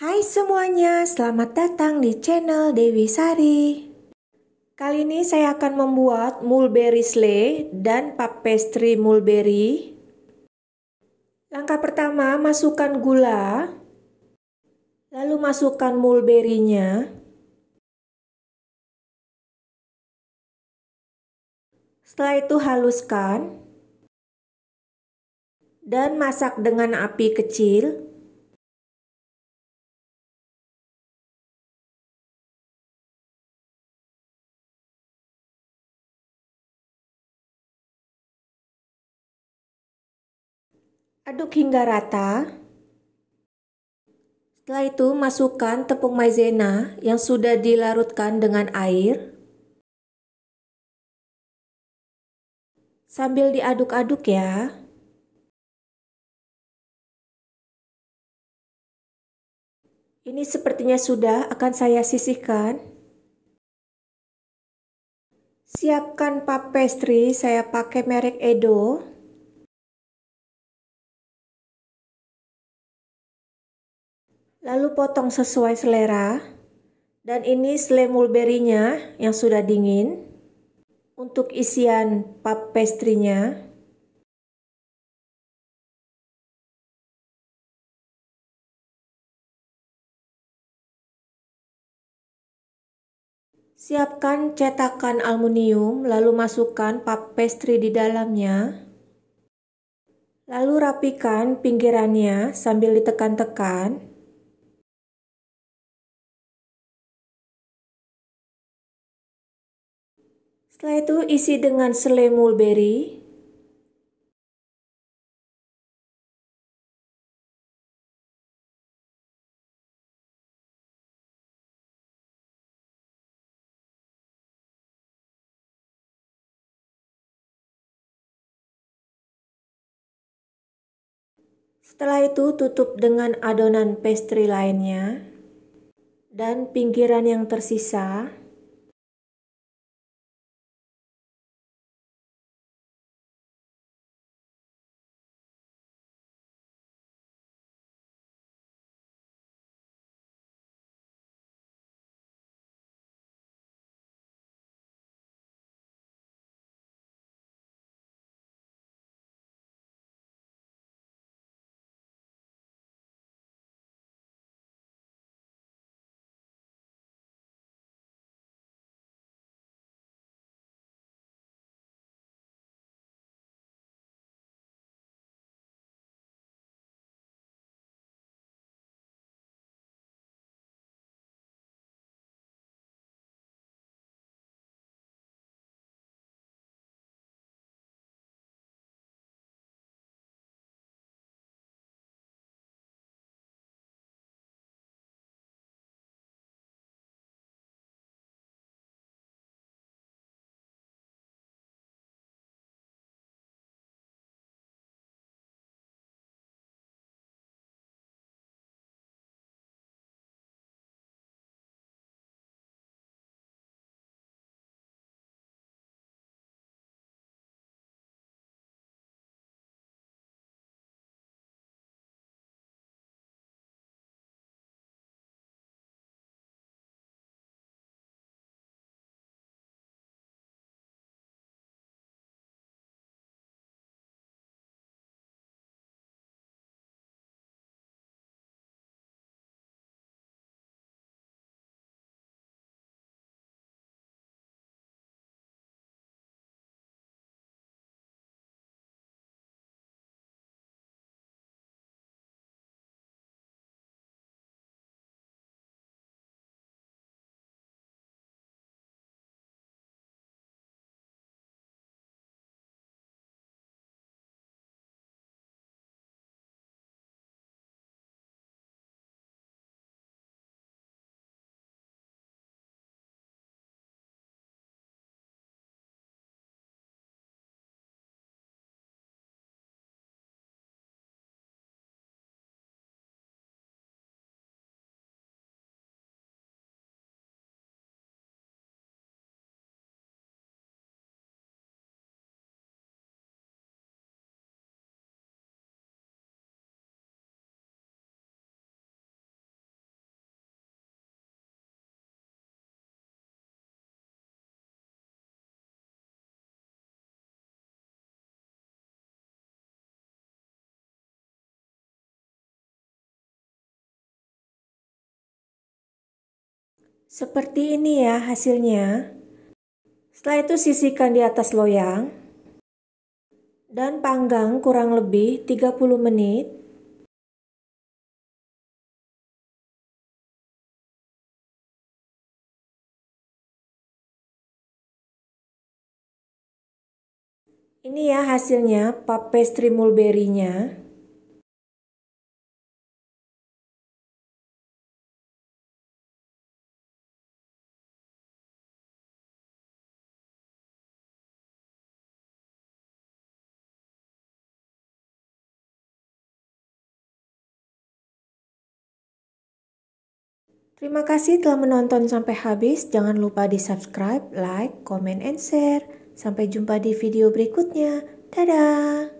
Hai semuanya, selamat datang di channel Dewi Sari. Kali ini saya akan membuat mulberry sleigh dan pap pastry mulberry. Langkah pertama, masukkan gula. Lalu masukkan mulberry-nya. Setelah itu haluskan. Dan masak dengan api kecil Aduk hingga rata. Setelah itu masukkan tepung maizena yang sudah dilarutkan dengan air. Sambil diaduk-aduk ya. Ini sepertinya sudah akan saya sisihkan. Siapkan pap pastry, saya pakai merek Edo. Lalu potong sesuai selera. Dan ini selai mulberry yang sudah dingin. Untuk isian pap pastry-nya, Siapkan cetakan aluminium, lalu masukkan pap pastry di dalamnya. Lalu rapikan pinggirannya sambil ditekan-tekan. Setelah itu isi dengan selai mulberry. Setelah itu tutup dengan adonan pastry lainnya dan pinggiran yang tersisa. Seperti ini ya hasilnya. Setelah itu sisihkan di atas loyang dan panggang kurang lebih 30 menit. Ini ya hasilnya papestrimulberinya. pastry mulberry-nya. Terima kasih telah menonton sampai habis. Jangan lupa di subscribe, like, comment, and share. Sampai jumpa di video berikutnya. Dadah!